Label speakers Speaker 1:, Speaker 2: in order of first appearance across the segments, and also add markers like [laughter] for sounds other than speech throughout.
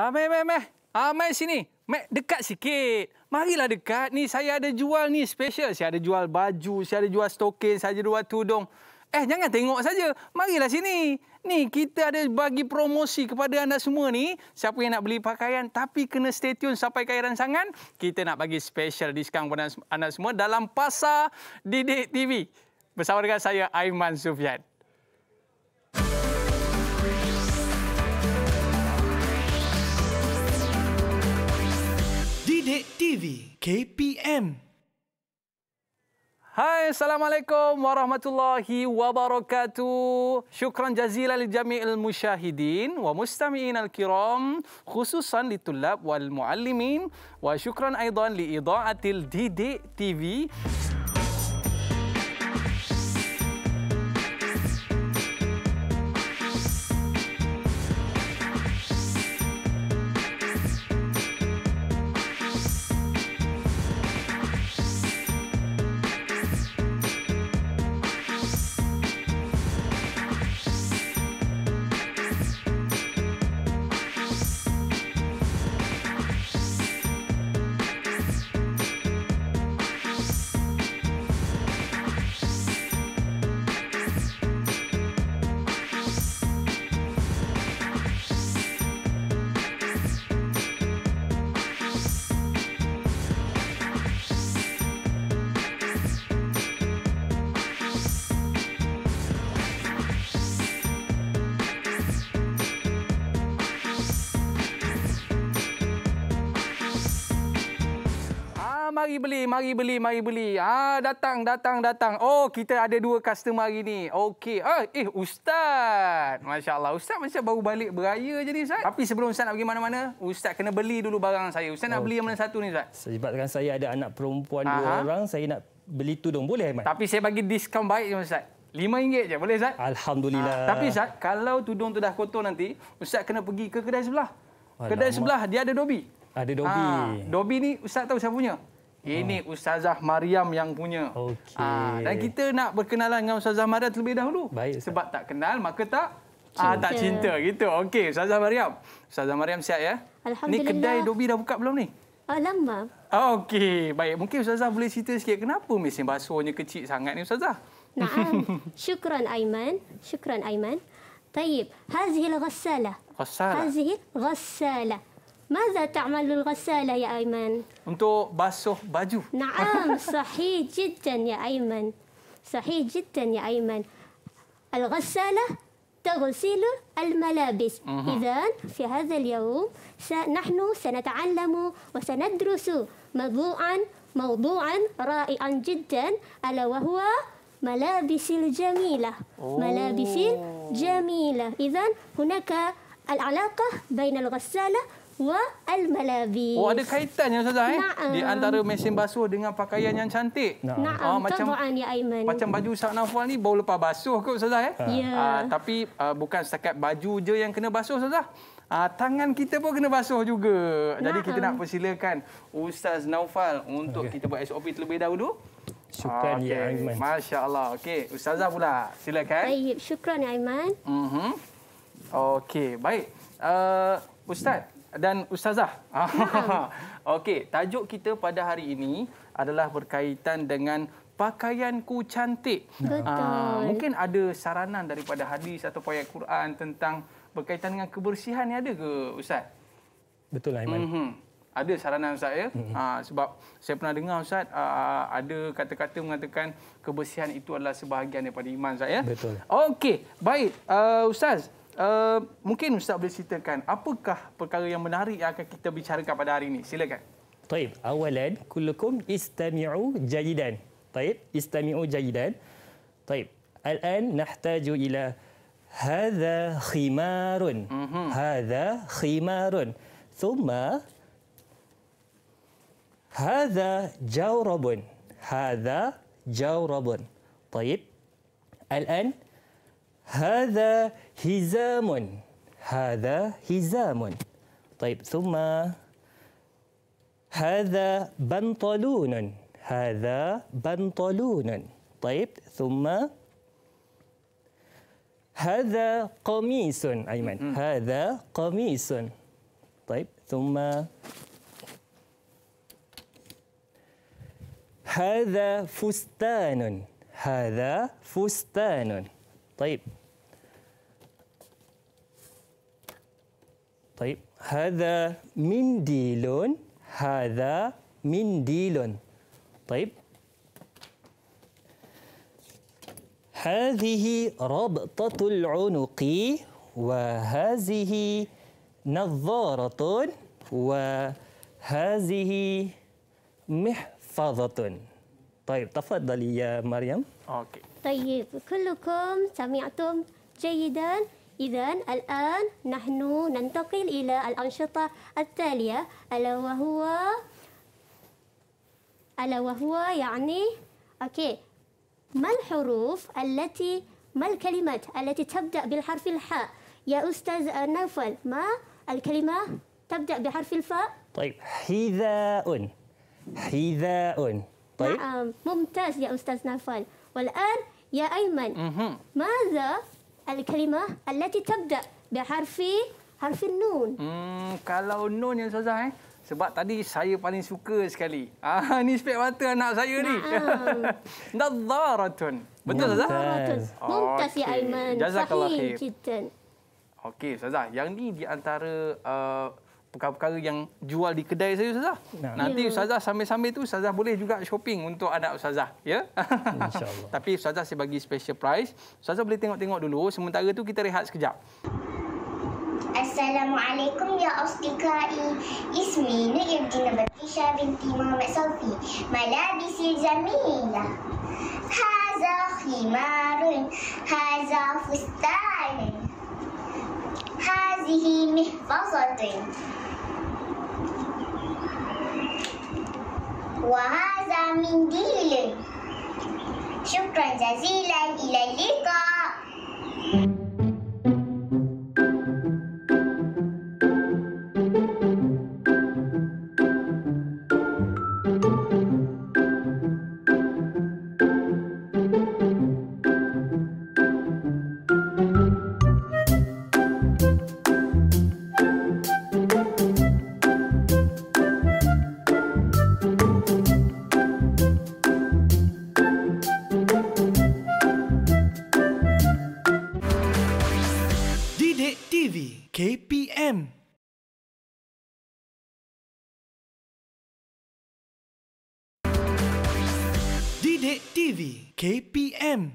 Speaker 1: Ah, meh, meh, meh. Ah, meh sini. Meh, dekat sikit. Marilah dekat. Ni saya ada jual ni special. Saya ada jual baju, saya ada jual stokin, saya ada jual tudung. Eh, jangan tengok saja. Marilah sini. Ni, kita ada bagi promosi kepada anda semua ni. Siapa yang nak beli pakaian tapi kena stay tune sampai kaya rangsangan, kita nak bagi special discount kepada anda semua dalam Pasar Didik TV. Bersama dengan saya, Aiman Sufian. TV KPM. Hai, Assalamualaikum warahmatullahi wabarakatuh. Syukran jazila li jami'il musyahidin wa mustami'in al-kiram khususan li tulab wal muallimin wa syukran aidan li idha'atil Didik TV. mari beli, mari beli, mari beli. Ah, datang, datang, datang. Oh, kita ada dua customer hari ni. Okey. Eh, eh, Ustaz. Masya Allah. Ustaz macam baru balik beraya je ni, Ustaz. Tapi sebelum Ustaz nak pergi mana-mana, Ustaz kena beli dulu barang saya. Ustaz okay. nak beli yang mana satu ni, Ustaz?
Speaker 2: Sebabkan saya ada anak perempuan Aha. dua orang, saya nak beli tudung. Boleh, Ahmad? Tapi saya bagi diskaun baik je, Ustaz.
Speaker 1: RM5 je boleh Ustaz. Alhamdulillah. Ha, tapi Ustaz kalau tudung tu dah kotor nanti, Ustaz kena pergi ke kedai sebelah. Alamak. Kedai sebelah dia ada Dobi. Ada Dobi. Ha, Dobi ni Ustaz tahu siapa punya? Ini oh. Ustazah Mariam yang punya. Ah, okay. Ha, dan kita nak berkenalan dengan Ustazah Mariam terlebih dahulu. Baik. Sebab tak kenal maka tak cinta. Ha, tak cinta gitu. Okey, Ustazah Mariam. Ustazah Mariam siap ya?
Speaker 3: Alhamdulillah. Ni kedai Dobi
Speaker 1: dah buka belum ni? Oh, Okey, baik. Mungkin Ustazah boleh cerita sikit kenapa mesin basuhnya kecil sangat ni Ustazah?
Speaker 3: Naam. [laughs] Syukran Aiman. Syukran Aiman. Tayyib. Hazihil ghassalah.
Speaker 1: Ghassalah. Hazihil
Speaker 3: ghassalah. ماذا تعمل الغسالة يا أيمن؟
Speaker 1: أنتو باسو باجو
Speaker 3: نعم [laughs] صحيح جدا يا أيمن صحيح جدا يا أيمن الغسالة تغسل الملابس إذا في هذا اليوم نحن سنتعلم وسندرس موضوعا موضوعا رائعا جدا ألا وهو ملابس الجميلة ملابس جميلة إذا هناك العلاقة بين الغسالة Wa'al-malabis. Oh, ada kaitan yang Ustazah, eh? Di antara
Speaker 1: mesin basuh dengan pakaian yang cantik. Na'am. Oh, macam, Tuan
Speaker 3: ya, Aiman. Macam baju
Speaker 1: Ustaz Nafal ni baru lepas basuh ke Ustazah, eh? Ya. Yeah. Uh, tapi uh, bukan setakat baju je yang kena basuh, Ustazah. Uh, tangan kita pun kena basuh juga. Na'am. Jadi kita nak persilakan Ustaz Naufal untuk okay. kita buat SOP terlebih dahulu. Syukran okay. ya Aiman. Masya Allah. Okey, Ustazah pula silakan. Baik, syukran ya Aiman. Uh-huh. Okey, baik. Uh, Ustaz, dan ustazah. Hmm. [laughs] Okey, tajuk kita pada hari ini adalah berkaitan dengan pakaianku cantik. Betul. Aa, ah, mungkin ada saranan daripada hadis atau ayat Quran tentang berkaitan dengan kebersihan ni ada ke ustaz? Betul lah Iman. Mm-hmm. Ada saranan ustaz ya. Mm-hmm. Aa, ah, sebab saya pernah dengar ustaz aa, ah, ada kata-kata mengatakan kebersihan itu adalah sebahagian daripada iman ustaz ya. Betul. Okey, baik. Uh, ustaz, uh, mungkin Ustaz boleh ceritakan apakah perkara yang menarik yang akan kita bicarakan pada hari ini. Silakan.
Speaker 2: Taib, awalan kullukum istami'u jayidan. Taib, istami'u jayidan. Taib, al-an nahtaju ila hadha khimarun. Mm-hmm. Hadha khimarun. Thumma hadha jawrabun. Hadha jawrabun. Taib, al-an هذا هزام هذا هزام طيب ثم هذا بنطلون هذا بنطلون طيب ثم هذا قميص أيمن هذا قميص طيب ثم هذا فستان هذا فستان طيب طيب هذا منديل هذا منديل طيب هذه ربطة العنق وهذه نظارة وهذه محفظة طيب تفضلي يا مريم أوكي.
Speaker 3: طيب كلكم سمعتم جيداً إذا الآن نحن ننتقل إلى الأنشطة التالية ألا وهو ألا وهو يعني أوكي ما الحروف التي ما الكلمات التي تبدأ بالحرف الحاء يا أستاذ نوفل ما الكلمة تبدأ بحرف الفاء
Speaker 2: طيب حذاء حذاء طيب
Speaker 3: نعم ممتاز يا أستاذ نوفل والآن يا أيمن ماذا al-kalimah allati tabda bi harfi nun. Hmm
Speaker 1: kalau nun yang susah eh sebab tadi saya paling suka sekali. Ah [laughs] ni spek mata anak saya ni. Nadharatun. [laughs] Betul tak? Nadharatun. Mumtaz ya Aiman. Jazakallah khair. Okey, Ustazah. Yang ni di antara uh, perkara-perkara yang jual di kedai saya Ustazah. Nah. Nanti yeah. Hmm. Ustazah sambil-sambil tu Ustazah boleh juga shopping untuk anak Ustazah. Ya? [laughs] Tapi Ustazah saya bagi special price. Ustazah boleh tengok-tengok dulu. Sementara tu kita rehat sekejap.
Speaker 3: Assalamualaikum ya ostikai Ismi Nur Ibn Batisha binti Muhammad Sofi Malabisi Jamila Haza Khimarun Haza Fustan Hazihi Mihfazatun وهذا منديل شكرا جزيلا الى اللقاء thank you
Speaker 4: TV KPM Didik TV KPM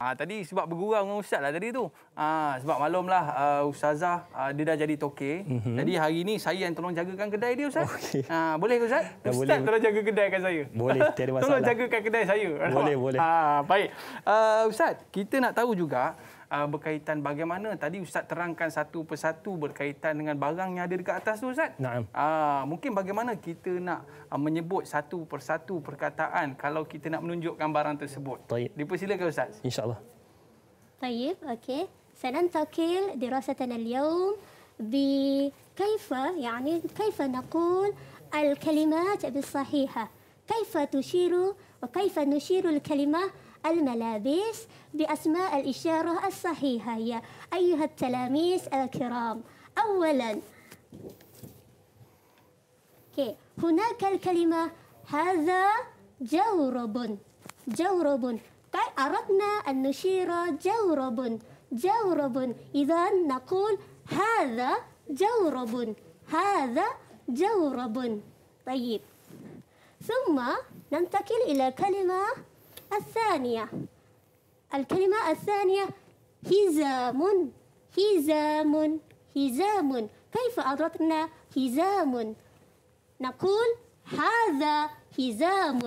Speaker 4: Ah ha, tadi
Speaker 1: sebab bergurau dengan ustaz lah tadi tu. ha, sebab malumlah uh, ah, ustazah uh, dia dah jadi toke. Mm-hmm. Jadi hari ni saya yang tolong jagakan kedai dia ustaz. Ah okay. ha, boleh ke ustaz? Ustaz boleh. tolong jaga kedai kan saya.
Speaker 2: Boleh, tiada [laughs] masalah. Tolong jagakan
Speaker 1: kedai saya. Boleh, ha, boleh. Ah ha, baik. Uh, ustaz, kita nak tahu juga uh, berkaitan bagaimana tadi Ustaz terangkan satu persatu berkaitan dengan barang yang ada dekat atas tu Ustaz. Nah. Uh, mungkin bagaimana kita nak uh, menyebut satu persatu perkataan kalau kita nak menunjukkan barang tersebut. Taib. Dipersilakan Ustaz.
Speaker 2: InsyaAllah.
Speaker 3: Tayyib, okey. Sedang takil dirasatan al-yawm bi kaifa, yani kaifa naqul al-kalimat bi-sahihah. Kaifa tushiru, wa kaifa nushiru al-kalimah al-malabis. al kalimah al malabis بأسماء الإشارة الصحيحة هي أيها التلاميذ الكرام أولا هناك الكلمة هذا جورب جورب طيب، أردنا أن نشير جورب جورب إذا نقول هذا جورب هذا جورب طيب ثم ننتقل إلى الكلمة الثانية الكلمة الثانية هزام هزام هزام كيف أدركنا هزام نقول هذا هزام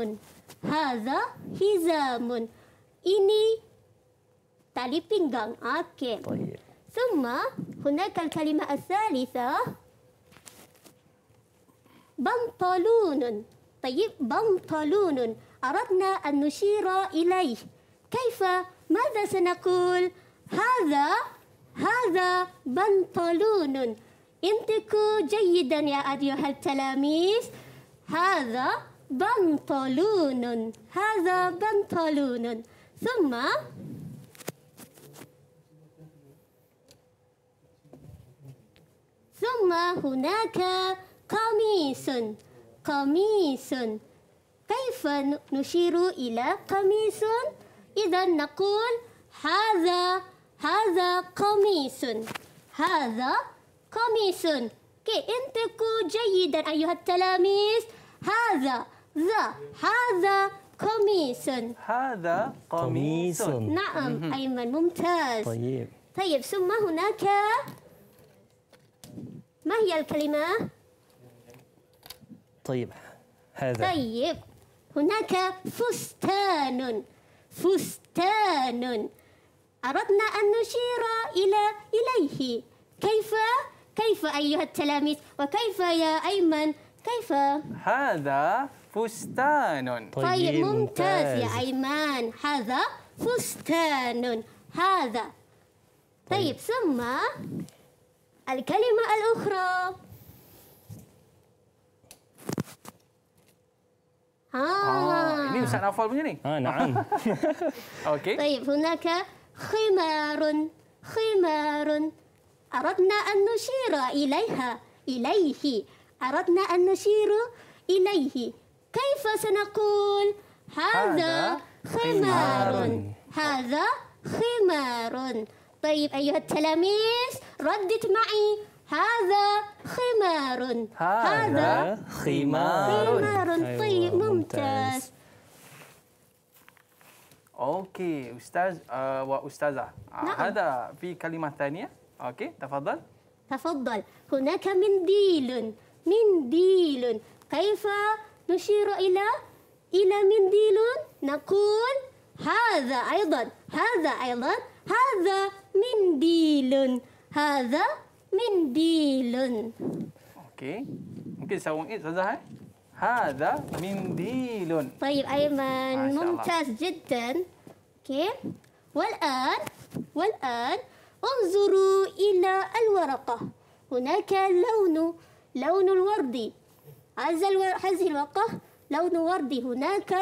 Speaker 3: هذا هزام إني تالي بينغان أوكي طيب. ثم هناك الكلمة الثالثة بنطلون طيب بنطلون أردنا أن نشير إليه كيف ماذا سنقول هذا هذا بنطلون انطقوا جيدا يا أيها التلاميذ هذا بنطلون هذا بنطلون ثم ثم هناك قميص قميص كيف نشير إلى قميص إذا نقول هذا هذا قميص هذا قميص كي انطقوا جيدا أيها التلاميذ هذا ذا هذا قميص هذا قميص نعم أيمن ممتاز طيب طيب ثم هناك ما هي الكلمة؟
Speaker 2: طيب هذا
Speaker 3: طيب هناك فستان فستان أردنا أن نشير إلى إليه كيف كيف أيها التلاميذ وكيف يا أيمن كيف
Speaker 1: هذا فستان طيب, طيب، ممتاز يا
Speaker 3: أيمن هذا فستان هذا طيب, طيب. ثم الكلمة الأخرى Ha. Ah, ini
Speaker 1: Ustaz Nafal punya ni. Ha, na'am. [laughs] Okey. Baik,
Speaker 3: hunaka khimarun. Khimarun. Aradna an nushira ilaiha. Ilaihi. Aradna an nushira ilaihi. Kaifa sanakul? Hadha
Speaker 4: khimarun.
Speaker 3: Hadha khimarun. Baik, ayuhat talamis. Raddit ma'i. Hadha khimarun. خمار هذا خمار
Speaker 2: خمار أيوة، طيب
Speaker 3: ممتاز
Speaker 1: اوكي استاذ آه، واستاذه آه، نعم. هذا في كلمه ثانيه اوكي تفضل
Speaker 3: تفضل هناك منديل منديل كيف نشير الى الى منديل نقول هذا ايضا هذا ايضا هذا منديل هذا منديل اوكي
Speaker 1: ممكن تسوون ايه استاذه هذا منديل طيب
Speaker 3: ايمن ممتاز جدا اوكي والان والان انظروا الى الورقه هناك لون لون الوردي هذه الورقه لون وردي هناك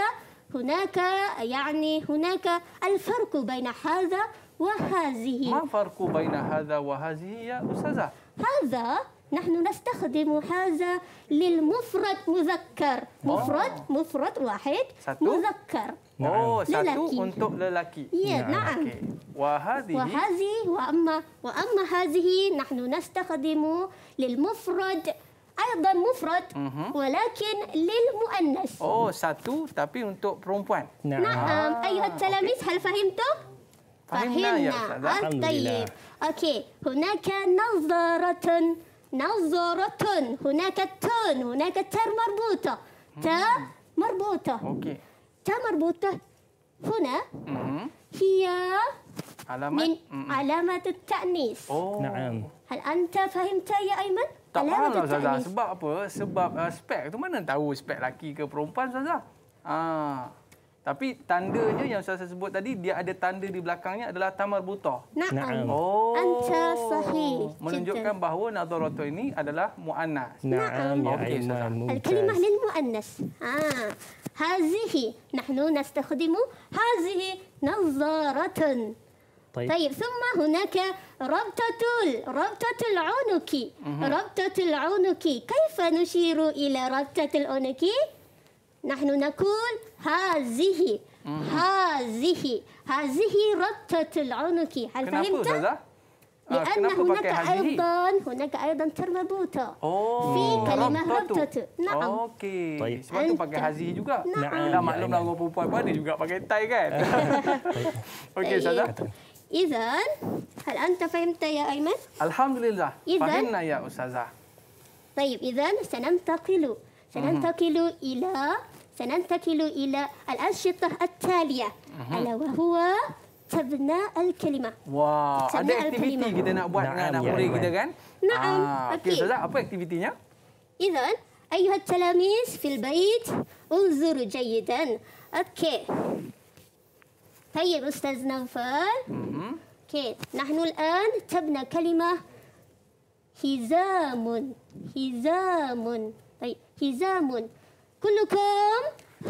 Speaker 3: هناك يعني هناك الفرق بين هذا وهذه ما
Speaker 1: فرق بين هذا وهذه يا أستاذة؟
Speaker 3: هذا نحن نستخدم هذا للمفرد مذكر مفرد مفرد واحد مذكر أوه نعم. ساتو untuk
Speaker 1: lelaki yeah, نعم, نعم. وهذه وهذه
Speaker 3: وأما وأما هذه نحن نستخدم للمفرد أيضا مفرد ولكن للمؤنث أوه
Speaker 1: ساتو تابي untuk perempuan نعم, نعم.
Speaker 3: أيها آه، التلاميذ هل فهمتم؟ فهمنا طيب اوكي هناك نظرة نظرة هناك التون هناك التر مربوطة تا مربوطة اوكي تا مربوطة هنا هي
Speaker 1: علامة من
Speaker 3: علامة التأنيث نعم هل أنت فهمت يا أيمن؟ تak faham lah Zaza. Sebab
Speaker 1: apa? Sebab uh, spek tu mana tahu spek lelaki ke perempuan Zaza? Ah. Tapi tandanya yang saya sebut tadi dia ada tanda di belakangnya adalah tamar buta. Naam. Oh.
Speaker 3: Anta sahih.
Speaker 1: Menunjukkan bahawa nadharatu ini adalah muannas. Naam. Ya Okey, saya. Kalimah lil
Speaker 3: muannas. Ha. Hazihi nahnu nastakhdimu hazihi nadharatan. طيب Thumma هناك ربطة ربطة العنق ربطة العنق Kaifa nushiru ila ربطة العنق؟ نحن نقول هذه هذه هذه ربطة العنق هل فهمت؟ آه، لأن هناك أيضا هناك أيضا تربطة
Speaker 1: في كلمة ربطة نعم أوكي طيب sebab pakai hazihi juga نعم, نعم. juga pakai kan [laughs] طيب. طيب.
Speaker 3: إذا هل أنت فهمت يا أيمن؟
Speaker 1: الحمد لله فهمنا يا أستاذة
Speaker 3: طيب إذا سننتقل سننتقل إلى سننتقل إلى الأنشطة التالية ألا وهو تبنى الكلمة.
Speaker 1: واو ada الكلمة. kita nak buat dengan anak murid kita kan?
Speaker 3: نعم. Ah, Okey, apa aktivitinya? إذا أيها التلاميذ في البيت انظروا جيدا. أوكي. طيب أستاذ نوفل. أوكي، نحن الآن تبنى كلمة حزام. حزام. طيب، حزام. kullukum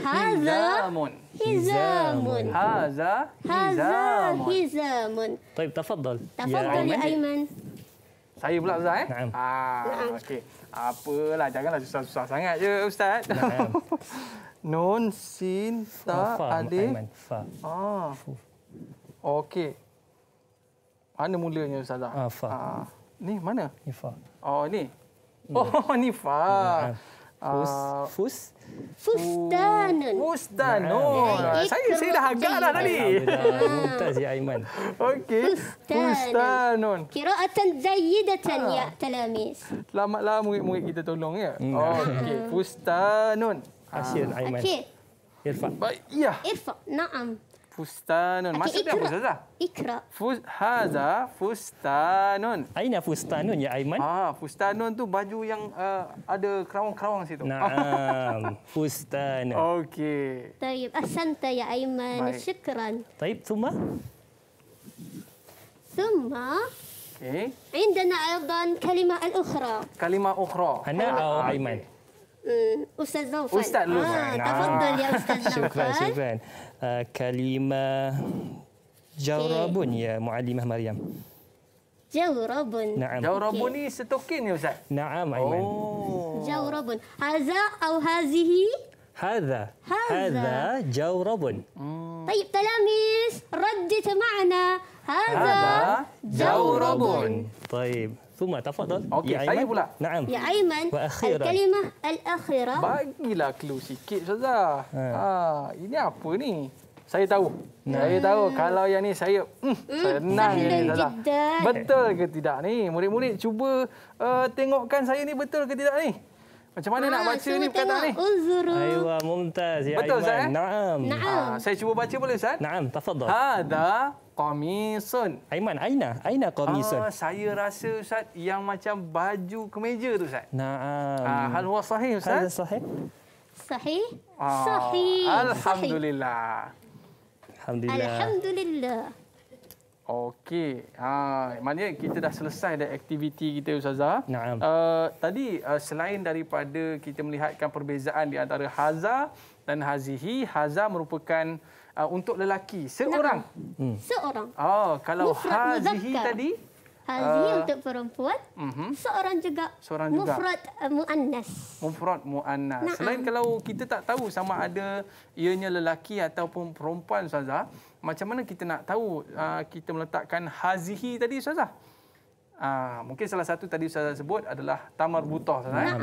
Speaker 3: haza hizamun. Hizamun. Haza
Speaker 1: hizamun.
Speaker 3: hizamun.
Speaker 1: Baik, tafadhal. Tafadhal ya, ya Aiman. Saya pula Ustaz eh? Naam. Ah, okey. Apalah janganlah susah-susah sangat je Ustaz. [laughs] Nun, sin, ta, Ade. Oh, fa. Ah. Okey. Mana mulanya Ustaz? Ah, fa. Ah. Ni mana? Ni fa. Oh, ni. [laughs] Oh, ni fa. Ah. Fus. Fus. Fustanun.
Speaker 3: Fustanun. Ya,
Speaker 2: saya ikram. saya dah agak dah tadi. Ustaz ya Aiman. Okey.
Speaker 3: Fustanun. Qira'atan zayyidatan ya talamis.
Speaker 1: Selamatlah murid-murid kita tolong ya. Oh, Okey. Hmm. Fustanun. Hasil ah. Aiman. Okey. Irfan. Baik.
Speaker 3: Ya. Irfan. Naam
Speaker 1: fustanun. Okay, Maksud apa Ustazah? Ikra. Fus, haza fustanun. Aina fustanun ya Aiman? Ah, fustanun tu baju yang uh, ada kerawang-kerawang situ. Naam.
Speaker 2: [laughs] fustanun. Okey.
Speaker 3: Tayyib. Asanta ya Aiman. Baik. Syukran. Tayyib. Thumma? Thumma? Okay. Indana aydan kalimah al-ukhra.
Speaker 2: Kalimah ukhra. Hana atau ah, oh, Aiman?
Speaker 3: Hmm, Ustaz Zaufan. Ustaz Zaufan. Ah, tafadhal ya
Speaker 2: Ustaz Zaufan. [laughs] syukran, syukran. Eh, kalimah jawrabun okay. ya muallimah Maryam.
Speaker 3: Jawrabun. Naam. Jawrabun
Speaker 2: okay. ni setokin ya Ustaz? Naam Aiman. Oh.
Speaker 3: Jawrabun. Haza atau hazihi? Hadha. Hadha
Speaker 2: jawrabun.
Speaker 3: Hmm. Tayyib talamis, raddit ma'ana. Hadha
Speaker 2: jawrabun. Tayyib. ثم تفضل أوكي. يا ايمن أيبولا. نعم يا
Speaker 3: ايمن وأخيرا. الكلمه الاخيره
Speaker 2: باقيلا كلو سيكيت جزا
Speaker 1: اه ini apa ni saya tahu nah. saya tahu kalau yang ni saya mm, senang ni jadah betul ke tidak ni murid-murid cuba uh, tengokkan saya ni betul ke tidak ni macam mana ah, nak baca ni perkataan ni?
Speaker 4: Uzuru. Aywa,
Speaker 1: mumtaz. Ya Betul, Ustaz? Eh? Naam. Ha, saya cuba baca boleh, Ustaz? Naam, tafadol. Hada komisun.
Speaker 2: Aiman, aina? Aina komisun? Ah, saya rasa,
Speaker 1: Ustaz, yang macam baju kemeja
Speaker 2: tu, Ustaz. Naam. Ah, hal wa sahih, Ustaz? Hal sahih?
Speaker 3: Sahih? Ah, sahih. Alhamdulillah. Alhamdulillah. Alhamdulillah.
Speaker 1: Okey. Ha, maknanya kita dah selesai dah aktiviti kita Ustazah. Naam. Uh, tadi uh, selain daripada kita melihatkan perbezaan di antara haza dan hazihi, haza merupakan uh, untuk lelaki seorang.
Speaker 3: Hmm. Seorang.
Speaker 1: Oh, kalau mufrat hazihi muzakkar. tadi
Speaker 3: hazihi uh, untuk perempuan. Uh-huh. Seorang juga. Seorang juga. Mufrad muannas.
Speaker 1: Mufrad muannas. Selain kalau kita tak tahu sama ada ianya lelaki ataupun perempuan Ustazah, macam mana kita nak tahu uh, kita meletakkan hazihi tadi ustazah? Uh, mungkin salah satu tadi ustazah sebut adalah tamar butoh ustazah. Ya.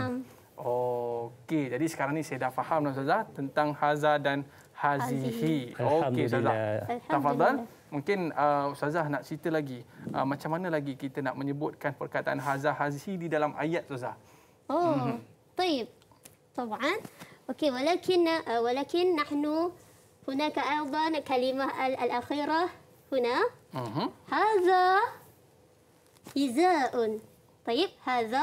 Speaker 1: Okey, jadi sekarang ni saya dah faham lah ustazah tentang haza dan hazihi. Okey ustazah. Tafadhal. Mungkin uh, ustazah nak cerita lagi uh, macam mana lagi kita nak menyebutkan perkataan haza hazihi di dalam ayat ustazah.
Speaker 3: Oh, mm-hmm. Okey, walakin uh, walakin nahnu هناك أيضا كلمة الأخيرة هنا هذا حذاء طيب هذا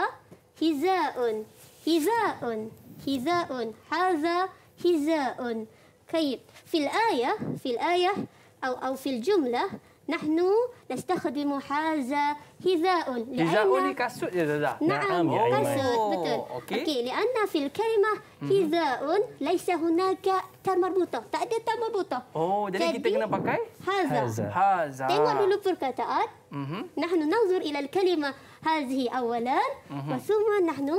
Speaker 3: حذاء حذاء حذاء هذا حذاء طيب في الآية في الآية أو أو في الجملة نحن نستخدم هذا حذاء حذاء لي
Speaker 1: كاسوت يا زازا نعم كاسوت بتل أوكي. اوكي لان
Speaker 3: في الكلمه حذاء ليس هناك تر مربوطه تا ada تر مربوطه
Speaker 1: اوه jadi kita kena pakai هذا هذا tengok dulu
Speaker 3: perkataan نحن ننظر الى الكلمه هذه اولا ثم نحن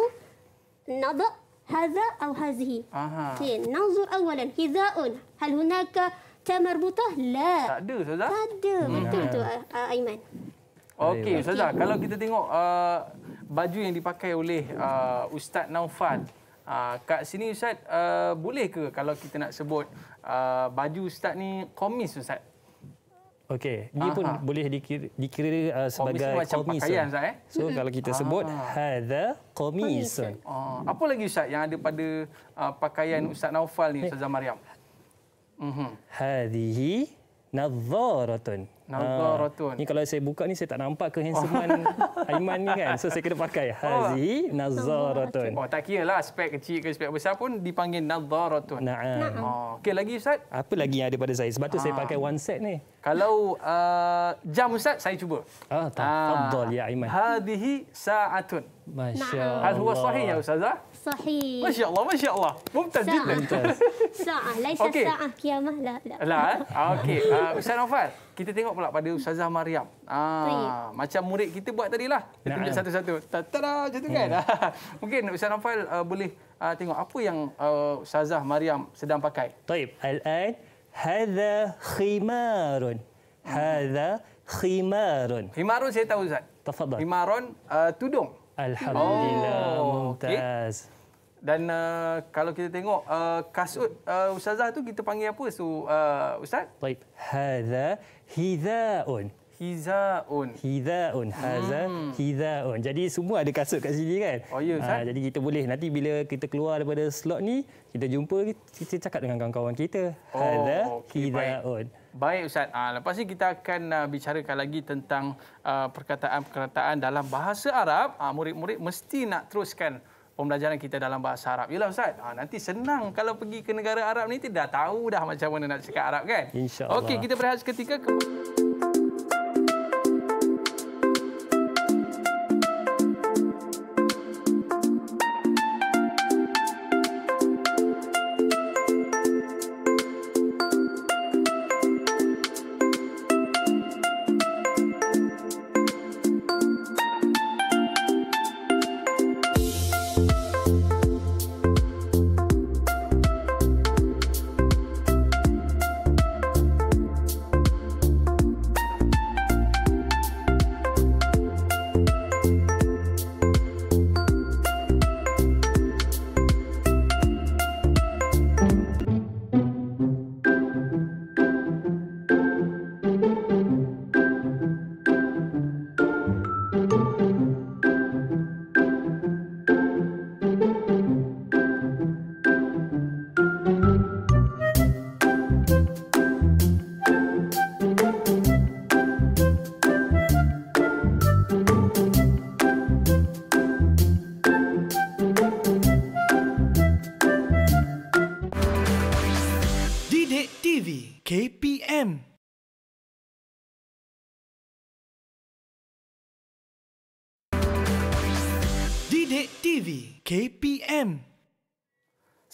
Speaker 3: نضع هذا او هذه
Speaker 1: اوكي
Speaker 3: ننظر اولا حذاء هل هناك Ustazah marbutah? La. Tak
Speaker 1: ada Ustazah. Tak ada. Hmm. Betul hmm. tu uh,
Speaker 3: ah, ah, Aiman. Okey Ustazah, okay. kalau
Speaker 1: kita tengok uh, baju yang dipakai oleh uh, Ustaz Naufal. Uh, kat sini Ustaz, uh, boleh ke kalau kita nak sebut uh, baju Ustaz ni komis Ustaz?
Speaker 2: Okey, dia pun boleh dikira, dikira uh, sebagai komis. Pakaian, Ustaz, eh? So kalau kita sebut hadza komis.
Speaker 1: Uh, apa lagi Ustaz yang ada pada uh, pakaian Ustaz Naufal ni Ustaz Maryam?
Speaker 2: Mhm. Hadihi nazaratun. Nazaratun. Ha, ah, ni kalau saya buka ni saya tak nampak ke handsomean oh. [laughs] Aiman ni kan. So saya kena pakai hazihi oh. nazaratun.
Speaker 1: Oh tak kira lah spek kecil ke spek besar pun dipanggil nazaratun. Nah. Oh, ha.
Speaker 2: Okey lagi ustaz? Apa lagi yang ada pada saya? Sebab tu ha. saya ah. pakai one set ni.
Speaker 1: Kalau uh, jam ustaz saya cuba. Ah oh, tafadhol ha. ya Aiman. Hadihi sa'atun. Masya-Allah. Hal huwa sahih ya ustaz?
Speaker 3: صحيح ما شاء الله
Speaker 1: ما شاء الله ممتاز جدا
Speaker 3: ساعة [laughs] ليس Okay, ساعة قيامة لا لا لا
Speaker 1: اوكي استاذ نوفل kita tengok pula pada Ustazah Maryam. Ah, macam murid kita buat tadi lah. Kita tunjuk satu-satu. Tada, macam tu kan. Hmm. [laughs] Mungkin Ustaz Nafal uh, boleh uh, tengok apa yang uh, Ustazah Maryam sedang pakai.
Speaker 2: Baik. Al-an, hadha khimarun. Hadha khimarun. Khimarun saya tahu Ustaz. Tafadhal. Khimarun uh, tudung. Alhamdulillah. Oh,
Speaker 1: Mumtaz. Okay dan uh, kalau kita tengok uh, kasut uh, ustazah
Speaker 2: tu kita panggil apa so uh, ustaz baik hadza hidaun hizaun hizaun hadza hmm. hizaun jadi semua ada kasut kat sini kan oh ya ah, ustaz ha, jadi kita boleh nanti bila kita keluar daripada slot ni kita jumpa kita cakap dengan kawan-kawan kita oh, hadza okay, hizaun
Speaker 1: Baik Ustaz, ha, lepas ni kita akan uh, bicarakan lagi tentang uh, perkataan-perkataan uh, dalam bahasa Arab. Ah, murid-murid ha, mesti nak teruskan pembelajaran kita dalam bahasa Arab. Yalah Ustaz, ha, nanti senang kalau pergi ke negara Arab ni, dah tahu dah macam mana nak cakap Arab kan? InsyaAllah. Okey, kita berehat seketika. Kemudian...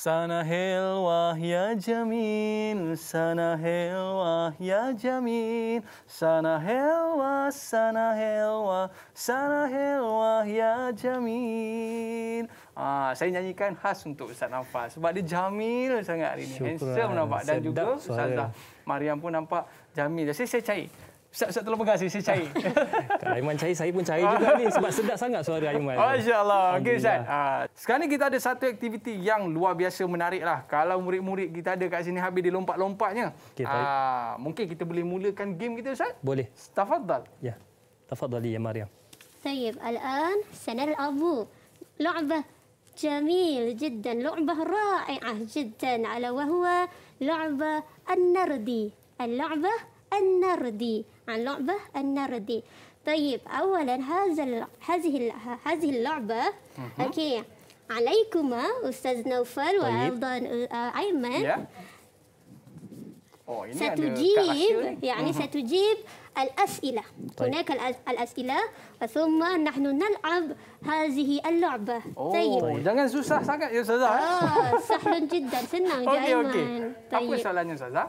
Speaker 1: Sana Helwa, ya jamin, sana Helwa, ya jamin, sana Helwa, sana Helwa, sana Helwa, ya jamin. Ah, saya nyanyikan khas untuk Ustaz Nafas sebab dia jamil sangat hari ini. Syukur Handsome nampak dan juga Ustazah Mariam pun nampak jamil. Jadi saya cari Ustaz-ustaz tolong pegang saya, saya cair.
Speaker 2: Kalau [laughs] Aiman cair, saya pun cair juga ni sebab [laughs] sedap sangat suara Aiman. Masya Allah. Okey
Speaker 1: Ustaz. Ha. Sekarang ni kita ada satu aktiviti yang luar biasa menarik lah. Kalau murid-murid kita ada kat sini habis dia lompat-lompatnya. Okay, ha. Ah, mungkin kita boleh mulakan game kita Ustaz? Boleh. Tafadhal.
Speaker 2: Ya. Tafadhali ya Mariam.
Speaker 3: Tayyib, al-an sanar al-abu. Lu'bah jamil jiddan. Lu'bah ra'i'ah jiddan. Ala wahuwa lu'bah an-nardi. Al-lu'bah النردي عن لعبة النردي طيب أولا هذا هذه هذه اللعبة أوكي عليكما أستاذ نوفل طيب. وأيضا آه، أيمن يعني
Speaker 2: يعني ستجيب يعني
Speaker 3: ستجيب الأسئلة طيب. هناك الأسئلة ثم نحن نلعب هذه اللعبة طيب. طيب
Speaker 1: jangan susah sangat ya Ustazah. Oh,
Speaker 3: سهل جدا senang. Okey okey. Apa طيب.
Speaker 1: soalannya Ustazah?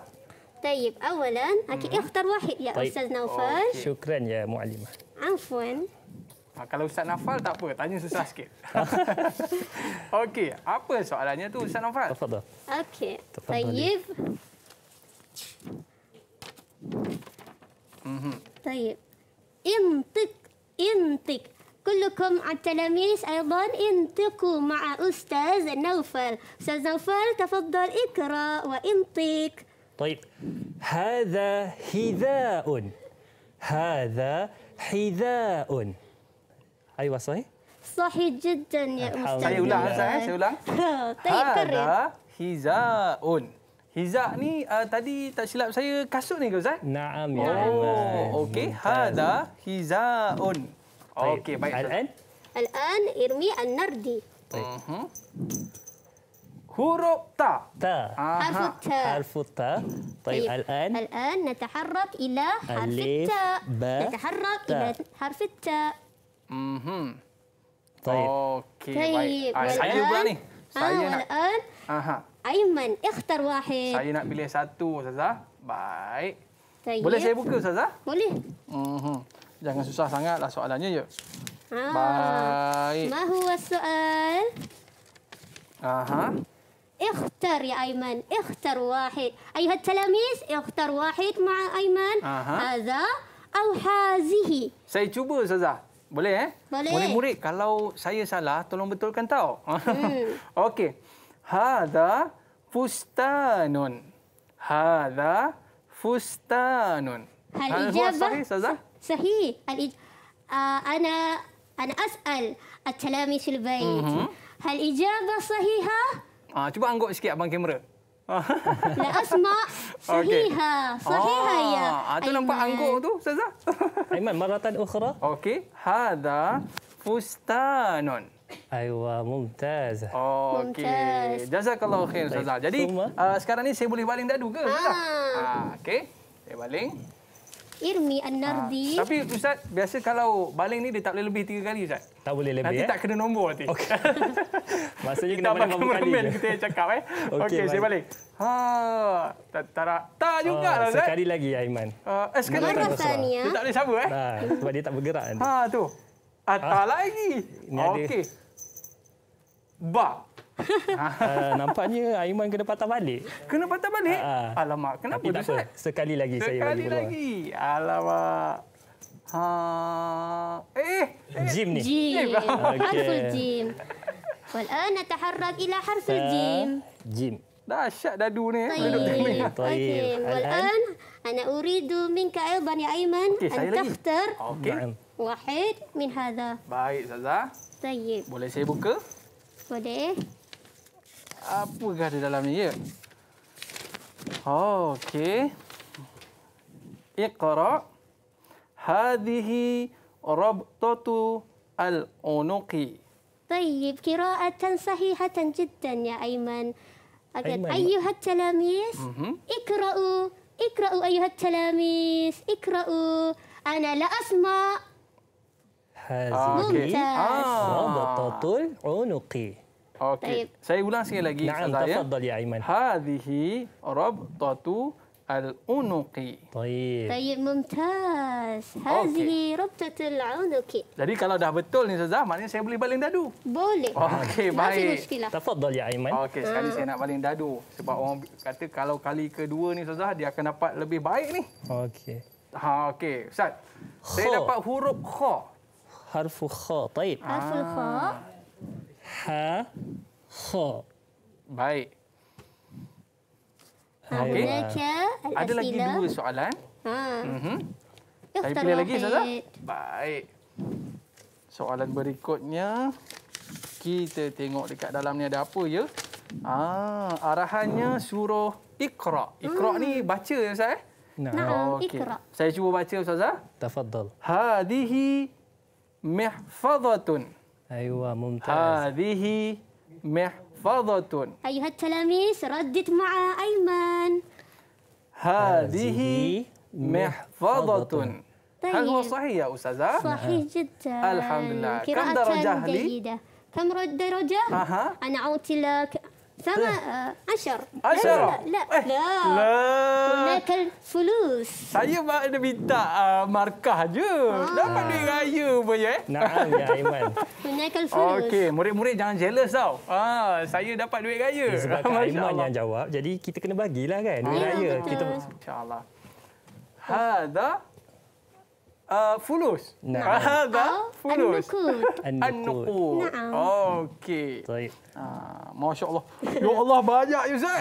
Speaker 3: طيب اولا اكيد اختر واحد يا طيب. استاذ نوفل أوكي.
Speaker 2: شكرا يا معلمه عفوا Ha, kalau Ustaz Nafal tak apa, tanya susah sikit.
Speaker 1: Okey, [laughs] apa soalannya tu Ustaz Nafal? Tafadhal.
Speaker 3: Okey. Tayyib. Mhm. Tayyib. Intik, intik. Kullukum at-talamis aidan intiku ma'a Ustaz Nafal. Ustaz Nafal, tafadhal ikra wa intik.
Speaker 2: طيب هذا حذاء هذا حذاء ايوه صحيح
Speaker 3: صحيح جدا يا استاذ صحيح ولا طيب كرر
Speaker 2: حذاء
Speaker 1: حذاء ني uh, تادي تاك سلاب ساي كاسوك ني كوزا نعم يا اوه اوكي هذا حذاء اوكي طيب الان
Speaker 3: الان ارمي النردي
Speaker 2: طيب huruf ta. Ta. Aha. Harfu ta. Harfu ta. Baik, al-an.
Speaker 3: Al-an nataharrak ila harfu
Speaker 2: ta. Ba. Nataharrak
Speaker 3: ila harfu ta.
Speaker 2: Mhm. Baik. Okey,
Speaker 3: baik. Ay, ah, saya pula ni. Ah, saya nak. Al-an. Aha. Aiman, ikhtar wahid. Saya nak
Speaker 1: pilih satu, Ustazah. Baik.
Speaker 3: Tayyip. Boleh saya buka, Ustazah? Boleh.
Speaker 1: Mhm. Jangan susah sangatlah soalannya, ya.
Speaker 3: Ah. Baik. Mahu soal? Aha. اختر يا أيمن اختر واحد أيها التلاميذ اختر واحد مع أيمن Aha. هذا أو هذه
Speaker 1: Saya cuba Saza Boleh eh? Boleh Boleh murid Kalau saya salah Tolong betulkan tau hmm. [laughs] Okey Hada Fustanun Hada Fustanun Hal ijabah Saza
Speaker 3: Sahih Al uh, Ana Ana as'al At-talamis al-bayt mm -hmm. Hal ijabah sahihah
Speaker 1: Ha, cuba angguk sikit abang kamera. La
Speaker 3: [laughs] asma sahiha. Sahiha ya. Ah,
Speaker 1: ah tu nampak angguk tu, Ustazah. [laughs] Aiman, maratan ukhra. Okey. Hada fustanun. Aywa, mumtaz. Oh, okay. Mumtaz. Jazakallah khair, Ustazah. Jadi, uh, sekarang ni saya boleh baling dadu ke? Ha. Ah. Ah, Saya baling.
Speaker 3: Irmi An-Nardi. Ha. Ah, tapi
Speaker 1: Ustaz, biasa kalau baling ni dia tak boleh lebih tiga kali Ustaz? Tak boleh lebih. Nanti ya? tak kena nombor nanti. Okay.
Speaker 2: [laughs] Maksudnya kena balik nombor kali. Kita
Speaker 1: kita cakap. Eh. Okey, okay, saya balik. Ha, tak, tak, tak, tak juga uh, lah Ustaz. Sekali lagi Aiman. Uh, eh, sekali lagi.
Speaker 2: Ya? Dia tak boleh sama. Eh? Nah, sebab dia tak bergerak. Nanti. Ha, tu. Ah, tak lagi. Okey. Ba uh, nampaknya Aiman kena patah balik. Kena patah balik? Uh, Alamak, kenapa tu Ustaz? Sekali lagi Sekali saya bagi peluang. Sekali lagi. Alamak.
Speaker 1: Ha. Eh, eh. Jim eh. ni. Jim. Okay. Harful Jim.
Speaker 3: Wal ana taharrak ila harful Jim.
Speaker 1: Jim. Dahsyat dadu ni. Eh, Tayyib. Tayyib. Wal
Speaker 3: an uridu min ayuban ya Aiman. Okay, an takhtar. Okey. Wahid min hadha.
Speaker 1: Baik, Zaza.
Speaker 3: Tayyib. Boleh saya buka? Boleh
Speaker 1: apa ada dalam ni ya? Oh, okey. Iqra. Hadhihi rabtatu al-unuqi.
Speaker 3: Tayyib, qira'atan sahihatan jiddan ya Aiman. Agar ayuhat talamis, mhm. ikra'u, ikra'u ayuhat talamis, ikra'u, ana la asma'
Speaker 2: Hazihi ah, okay. ah. rabtatul unuqi. Okey. Saya ulang sekali lagi Ustaz. Naam, ya. tafadhal ya Aiman. Hadhihi
Speaker 1: rabtatu al-unuqi. Baik.
Speaker 3: Baik, mumtaz. Hadhihi okay. rabtatu al-unuqi.
Speaker 1: Jadi kalau dah betul ni Ustaz, maknanya saya boleh baling dadu.
Speaker 3: Boleh. Okey, baik.
Speaker 1: Tafadhal ya Aiman. Okey, sekali ah. saya nak baling dadu sebab orang kata kalau kali kedua ni Ustaz, dia akan dapat lebih baik ni. Okey. Ha, okey. Ustaz. Saya dapat huruf kha.
Speaker 2: Harfu kha. Baik. Harfu ah. kha ha kha baik okey ada lagi dua soalan ha mhm saya pilih lagi
Speaker 1: saja baik soalan berikutnya kita tengok dekat dalam ni ada apa ya ah arahannya suruh iqra iqra hmm. ni baca ya ustaz eh? Nah, okay. Saya cuba baca Ustazah. Tafadhal. Hadihi mihfazatun. أيوة ممتاز هذه محفظة
Speaker 3: أيها التلاميذ ردت مع أيمن
Speaker 1: هذه محفظة طيب. هل هو صحيح يا أستاذة؟ صحيح نعم.
Speaker 3: جدا الحمد لله كم درجة لي؟ جيدة. كم درجة؟ أنا أعطي لك sama uh, eh. eh, asyar. Asyar? Eh, la, la, eh. la.
Speaker 1: Gunakan fulus. Saya ada minta uh, markah je. Ha. Dapat duit raya pun ya. Eh? Naam, ya Aiman.
Speaker 3: Gunakan fulus. Okey,
Speaker 1: murid-murid jangan jealous tau. Ah, saya dapat duit raya. Ya, sebab Aiman Allah. yang
Speaker 2: jawab, jadi kita kena bagilah kan duit ya, raya. Betul. Kita...
Speaker 1: InsyaAllah. Hadha. Oh. Uh, fulus. Nah. Ah, ah,
Speaker 4: fulus. anukul, [laughs] anukul, Nah. Oh,
Speaker 1: okey. Baik. Ah, Masya Allah. Ya Allah banyak ya Ustaz.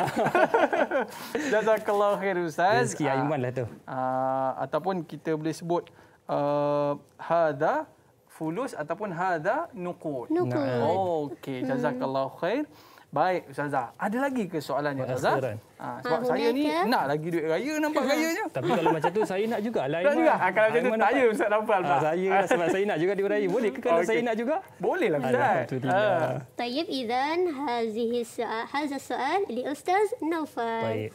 Speaker 1: [laughs] Jazakallah khair Ustaz. Rezeki Aiman ah, lah tu. Ah, ataupun kita boleh sebut uh, hada fulus ataupun hada nukul, Nukut. Nah. Oh, okey. Jazakallah khair. Hmm. Baik Ustazah. Ada lagi ke soalannya Ustazah? Ha, ha, sebab ha, saya ni nak lagi duit raya nampak [laughs] rayanya. Tapi kalau macam tu saya nak juga. Lain nak juga. Ha, kalau macam tu tak ya Ustaz Nampal. Ha, saya lah sebab saya nak juga duit raya. Boleh ke kalau okay. saya nak juga? Boleh lah Ustaz. Alhamdulillah.
Speaker 3: Tayyib Izan hazihi haza soal li Ustaz Nampal. Baik.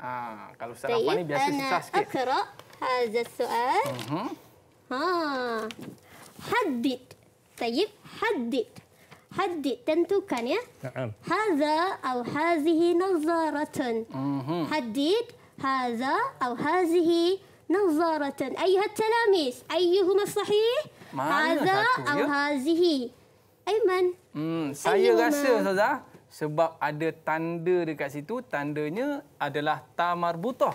Speaker 1: Ha, kalau Ustaz Nampal ni biasa susah sikit. Tayyib Ana Akra
Speaker 3: haza soal. Uh mhm. -huh. Ha. Haddit طيب حدد حدد تنتوكان يا نعم هذا أو هذه نظارة حدد هذا أو هذه نظارة أيها التلاميذ أيهما صحيح هذا أو هذه أيمن
Speaker 2: saya rasa
Speaker 1: saudara sebab ada tanda dekat situ tandanya adalah tamar butoh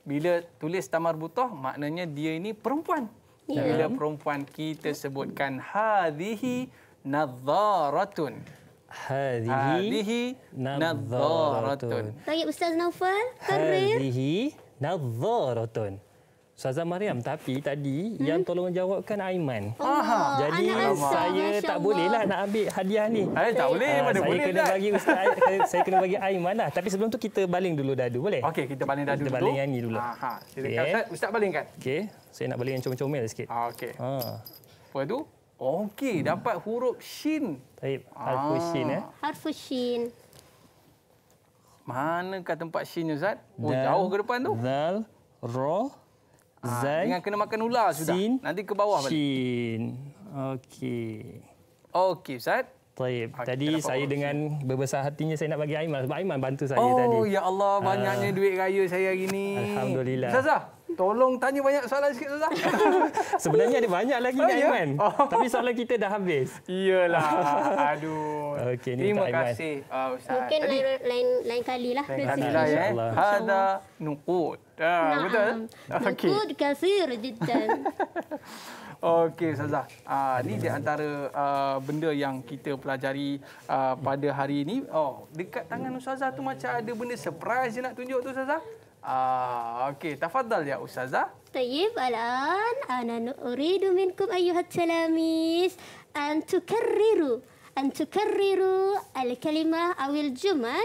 Speaker 1: bila tulis tamar butoh maknanya dia ini perempuan Yeah. Bila perempuan kita sebutkan hadhihi nadharatun. Hadhihi
Speaker 2: nadharatun.
Speaker 3: Tayyib Ustaz Naufal, karir.
Speaker 2: Hadhihi nadharatun. Ustazah Mariam tapi tadi hmm? yang tolong jawabkan Aiman. Aha. Jadi Anak saya Asya tak bolehlah nak ambil hadiah ni. Ay, eh, tak boleh, ah, mana saya boleh. kena tak? bagi Ustaz saya kena bagi Aiman lah. Tapi sebelum tu kita baling dulu dadu boleh? Okey, kita baling dadu kita dulu. Kita baling yang ni dulu. Aha. Okay. Ustaz, Ustaz balingkan. Okey. Saya nak baling yang comel-comel sikit. Ah, okey. Ha. Apa tu? Okey, hmm. dapat huruf shin. Baik.
Speaker 1: Harfu ah. shin eh.
Speaker 3: Harfu shin.
Speaker 1: Manakah tempat shin Ustaz? Oh, dal, jauh ke depan tu.
Speaker 2: Dal, roh, Ah, Zai.
Speaker 3: Dengan
Speaker 1: kena makan ular sudah. Sin. Nanti ke bawah balik.
Speaker 3: Sin.
Speaker 2: Okey. Okey, Ustaz. Baik. Tadi okay, saya dengan berbesar hatinya saya nak bagi Aiman. Sebab Aiman bantu saya oh, tadi. Oh, ya Allah. Ah. Banyaknya uh,
Speaker 1: duit raya saya hari ini. Alhamdulillah. Ustazah, tolong tanya banyak soalan sikit, Ustazah.
Speaker 2: [laughs] Sebenarnya ada banyak lagi oh, dengan ya? Oh. Tapi soalan kita dah habis. Iyalah. [laughs] Aduh. Okay, ini Terima kasih,
Speaker 1: uh, Ustaz.
Speaker 3: Mungkin lain, lain, lain kali lah. Lain kali lah, ya. Hada
Speaker 2: nukut.
Speaker 1: Ya, nah, betul. Eh? Um, ah, okey. Nukut
Speaker 3: kasir jitan.
Speaker 1: Okey, Ustazah. Ah, ni di antara uh, benda yang kita pelajari uh, pada hari ini. Oh, dekat tangan Ustazah tu macam ada benda surprise nak tunjuk tu Ustazah. Ah, okey, tafadhal ya Ustazah.
Speaker 3: Tayyib alan ana uridu minkum ayyuhat salamis an tukarriru an tukarriru al-kalimah awil jumal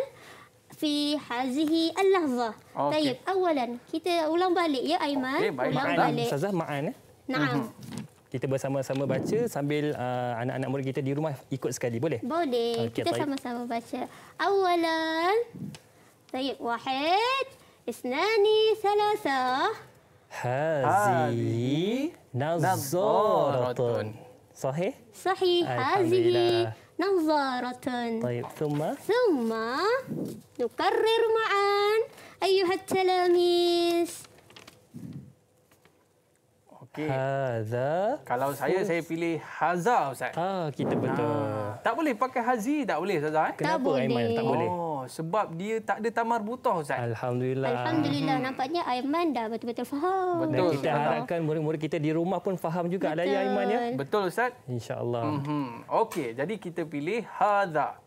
Speaker 3: fi hazihi al-lahzah. Okay. Baik, awalan kita ulang balik ya Aiman. Okay, ulang Ma'an. balik. Ustazah Ma'an eh? Naam. Mm-hmm.
Speaker 2: Kita bersama-sama baca sambil uh, anak-anak murid kita di rumah ikut sekali boleh? Boleh. Okay, kita
Speaker 3: sama-sama baca. Awalan. Baik, wahid. Isnani salasa.
Speaker 2: Hazi nazaratun. Sahih?
Speaker 3: Sahih. Alhamdulillah. Hazi. نظارة طيب ثم ثم نكرر معا أيها التلاميذ
Speaker 2: هذا kalau saya
Speaker 3: saya
Speaker 1: pilih Haza Ustaz. Ah kita betul. Ah. Tak boleh pakai Hazi tak boleh Ustaz eh. Kenapa
Speaker 3: Aiman tak boleh? Oh
Speaker 2: sebab dia tak ada tamar buta Ustaz. Alhamdulillah. Alhamdulillah
Speaker 3: hmm. nampaknya Aiman dah betul-betul faham. Betul. Dan kita harapkan
Speaker 2: murid-murid kita di rumah pun faham juga ada ya Aiman ya. Betul Ustaz. Insya-Allah. Mm -hmm. Okey, jadi kita pilih hadza.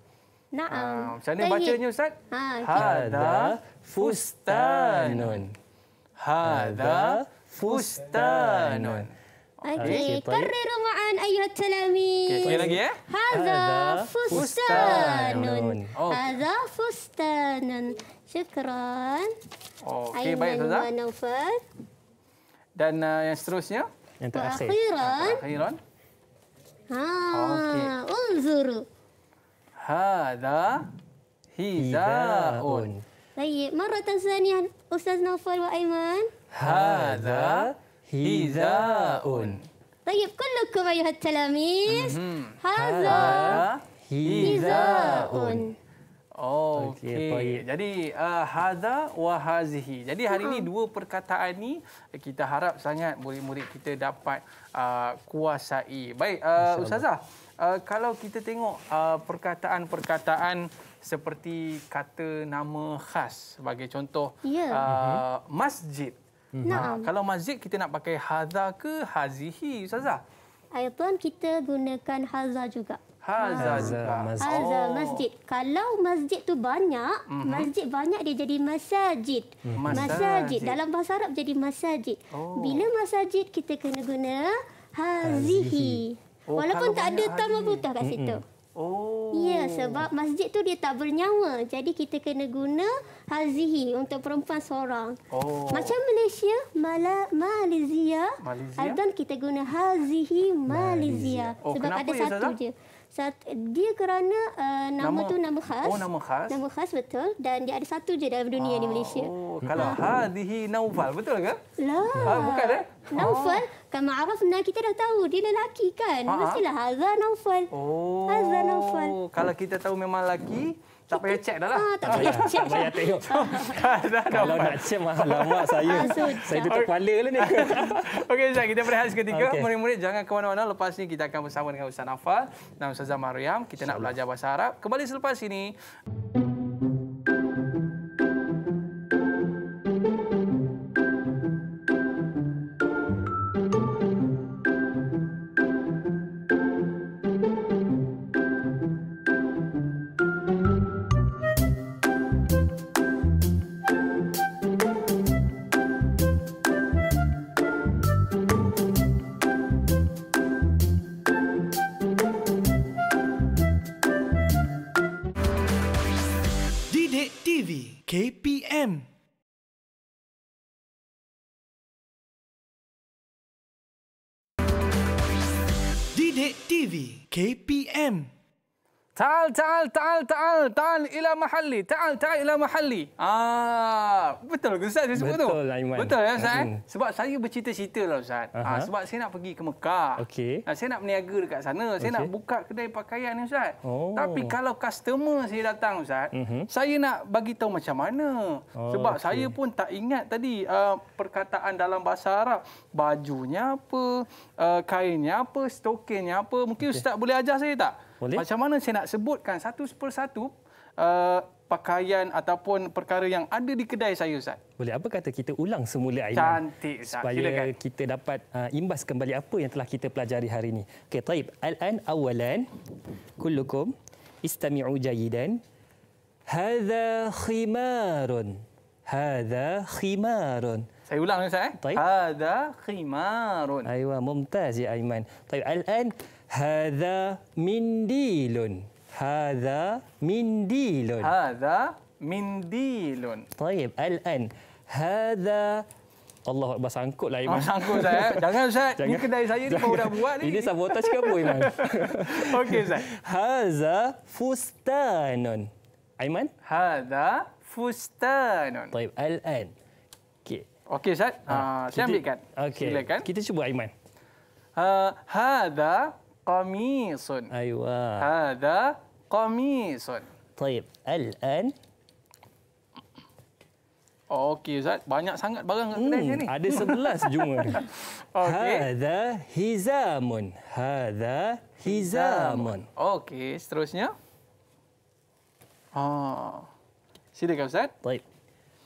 Speaker 1: Naam. Ha, macam mana bacanya Ustaz? Ha, okay. Hadza fustanun. Hadza fustanun. Hada fustanun. Okey, kerriru
Speaker 3: ma'an ayuhat talamin. Okey, lagi ya. Eh? Hadha fustanun. Oh. Hadha fustanun. Syukran.
Speaker 1: Okey, baik, Tuan Zah. Aynan Dan uh, yang seterusnya? Yang terakhir. Akhiran. Akhiran.
Speaker 3: Ha, okay. unzuru.
Speaker 1: Hadha
Speaker 2: hiza'un.
Speaker 3: Baik, marah tanzanian. Ustaz Naufal wa Aiman. Hadha
Speaker 2: hiza'un hiza'un.
Speaker 3: Tayyib kullukum ayuhat talamis. Mhm. Haza
Speaker 2: hiza'un.
Speaker 1: Okey, okay. jadi uh, haza wa hazihi. Jadi hari ini dua perkataan ini kita harap sangat murid-murid kita dapat uh, kuasai. Baik, uh, Ustazah, uh, kalau kita tengok uh, perkataan-perkataan uh, seperti kata nama khas, sebagai contoh yeah. uh, mhm. masjid.
Speaker 3: Mhm. Nah, kalau
Speaker 1: mazid kita nak pakai hadza ke hazihi ustazah?
Speaker 3: Ayah tuan kita gunakan hadza juga. Hadza juga. Hadza oh. masjid. Kalau masjid tu banyak, mm -hmm. masjid banyak dia jadi masjid. Mm. masajid. Masajid dalam bahasa Arab jadi masjid. Oh. Bila masjid kita kena guna hazihi. Oh, Walaupun tak ada tanda butuh kat situ. Mm -hmm. Oh. Ya, sebab masjid tu dia tak bernyawa. Jadi kita kena guna hazihi untuk perempuan seorang.
Speaker 4: Oh. Macam
Speaker 3: Malaysia, Mala, Malaysia. Malaysia. Adon kita guna hazihi Malaysia. Malaysia. Oh, sebab ada ya, satu Zaza? je satu, dia kerana uh, nama, nama tu nama khas. Oh nama khas. Nama khas betul dan dia ada satu je dalam dunia ah, di Malaysia. Oh
Speaker 1: ha. kalau ah. hadhihi Naufal betul ke?
Speaker 3: La. Ha, ah, bukan eh? Naufal ah. kan ma'arafna kita dah tahu dia lelaki kan? Ah, Mestilah ha, ha? Naufal. Oh. Haza Naufal. Kalau kita
Speaker 1: tahu memang lelaki tak payah check dah lah. Ha, tak payah [laughs] check. Tak payah tengok. Ha.
Speaker 2: Kalau nak check mahal lah, mak saya. Ah, saya tutup kepala lah ni. [laughs] Okey, Ustaz. Kita berehat seketika. Okay. Murid-murid,
Speaker 1: jangan ke mana-mana. Lepas ni kita akan bersama dengan Ustaz Nafal dan Ustaz Mariam. Kita Insya nak belajar bahasa Arab. Kembali selepas ini. Thank
Speaker 4: ta'al, ta'al, ta'al,
Speaker 1: ta'al ila mahalli, ta'al, ta'al ila mahalli. Ah, betul ke Ustaz saya. sebut betul, tu? Betul, Aiman. Betul ya Ustaz? Eh? Hmm. Sebab saya bercita-cita lah Ustaz. Uh-huh. Ah, sebab saya nak pergi ke Mekah. Okey. Ah, saya nak berniaga dekat sana. Saya okay. nak buka kedai pakaian ni Ustaz. Oh. Tapi kalau customer saya datang Ustaz, uh-huh. saya nak bagi tahu macam mana. Oh, sebab okay. saya pun tak ingat tadi uh, perkataan dalam bahasa Arab. Bajunya apa, uh, kainnya apa, stokinnya apa. Mungkin okay. Ustaz boleh ajar saya tak? Boleh? Macam mana saya nak sebutkan satu per satu uh, pakaian ataupun perkara yang ada di kedai saya Ustaz?
Speaker 2: Boleh. Apa kata kita ulang semula Aiman? Cantik Ustaz. Supaya Silakan. kita dapat uh, imbas kembali apa yang telah kita pelajari hari ini. Okey, taib. Al-an awalan kullukum istami'u jayidan. Hadha khimarun. Hadha khimarun. Saya ulang Ustaz. Eh? Hadha khimarun. Aywa, mumtaz ya Aiman. Taib. Al-an hadha mindilun. Hadha mindilun. Hadha mindilun. Tayyib, al-an. Hadha Allah Akbar sangkut lah Iman. Ah, oh, sangkut saya. Lah, eh. Jangan Ustaz. Ini kedai saya ni baru dah buat ni. Ini sabotaj ke apa Iman? [laughs] Okey Ustaz. Haza fustanun. Aiman? Haza fustanun. Baik. Al-an. Okey.
Speaker 1: Okey Ustaz. Ha, ha, saya kita, ambilkan. Okay. Silakan. Kita cuba Aiman. Uh, ah, Haza qamisun. Aywa. Hada qamisun. Tayyib. Al-an. Okey banyak sangat barang kat kedai hmm، ni. Ada sebelas cuma.
Speaker 2: [laughs] okay. Hada hizamun. Hada hizamun.
Speaker 1: Okey, seterusnya.
Speaker 2: Ah. Silakan Ustaz. Baik.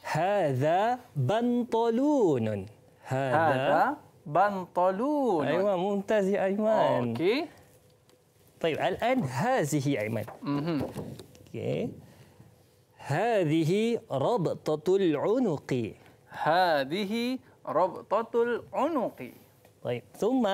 Speaker 2: Hada bantulunun. Hada, Hada بنطلون ايوه ممتاز يا ايمن اوكي طيب الان هذه ايمن اوكي هذه ربطة العنق هذه ربطة العنق طيب ثم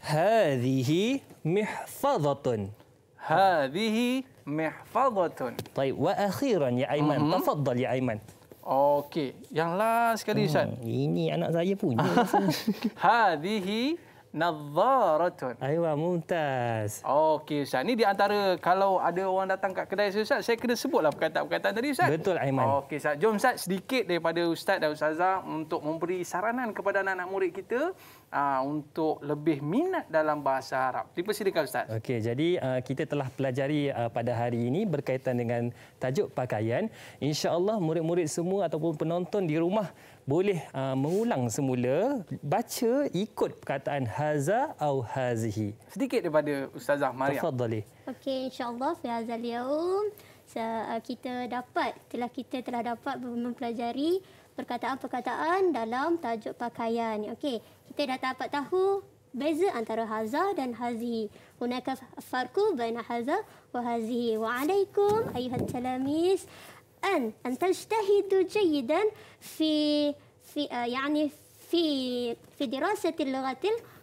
Speaker 2: هذه محفظة هذه محفظة طيب وأخيرا يا أيمن تفضل يا أيمن Okey. Yang last sekali, Ustaz. Hmm, ini anak saya pun. [laughs] [laughs] Hadihi
Speaker 1: nazaratun. Aywah, mumtaz. Okey, Ustaz. Ini di antara kalau ada orang datang kat kedai saya, Ustaz, saya kena sebutlah perkataan-perkataan tadi, Ustaz. Betul, Aiman. Okey, Ustaz. Jom, Ustaz, sedikit daripada Ustaz dan Ustazah untuk memberi saranan kepada anak-anak murid kita uh, untuk lebih minat dalam bahasa Arab. Dipersilakan, Ustaz.
Speaker 2: Okey, jadi uh, kita telah pelajari uh, pada hari ini berkaitan dengan tajuk pakaian. InsyaAllah, murid-murid semua ataupun penonton di rumah boleh uh, mengulang semula baca ikut perkataan haza au hazihi sedikit daripada ustazah maria tafadhali
Speaker 3: okey insyaallah fi hadha al-yawm uh, kita dapat telah kita telah dapat mempelajari perkataan-perkataan dalam tajuk pakaian okey kita dah dapat tahu beza antara haza dan hazihi hunaka farqu baina haza wa hazi wa alaikum ayuhat talamis أن أن تجتهدوا جيدا في في آه، يعني في في دراسة اللغة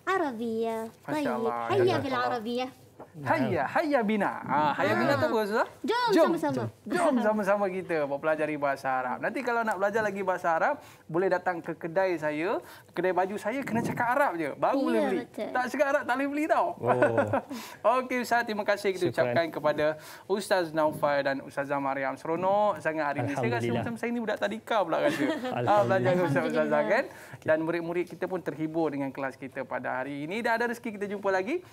Speaker 3: العربية. طيب هيا بالعربية. Hayya, hayya
Speaker 1: bina. Ha, hayya bina ah. tu apa Ustaz?
Speaker 3: Jom sama-sama.
Speaker 1: Jom sama-sama kita mempelajari bahasa Arab. Nanti kalau nak belajar lagi bahasa Arab, boleh datang ke kedai saya. Kedai baju saya kena cakap Arab je. Baru boleh beli. Tak cakap Arab, tak boleh beli tau. Oh. [laughs] Okey Ustaz, terima kasih kita ucapkan kepada Ustaz Naufal dan Ustazah Mariam. Seronok sangat hari ini. Saya rasa macam saya ni budak tadika pula rasa. [laughs] Belajar dengan Ustaz Ustaz kan? Dan murid-murid kita pun terhibur dengan kelas kita pada hari ini. Dah ada rezeki kita jumpa lagi.